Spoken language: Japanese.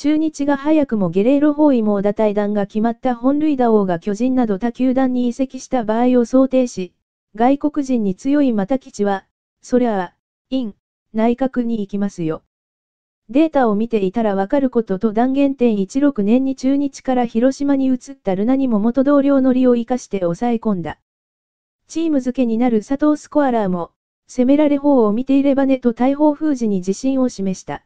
中日が早くもゲレーロ包囲網打退団が決まった本塁打王が巨人など他球団に移籍した場合を想定し、外国人に強いまた基地は、そりゃあ、イン、内閣に行きますよ。データを見ていたらわかることと断言点16年に中日から広島に移ったルナにも元同僚の利を生かして抑え込んだ。チーム付けになる佐藤スコアラーも、攻められ方を見ていればねと大砲封じに自信を示した。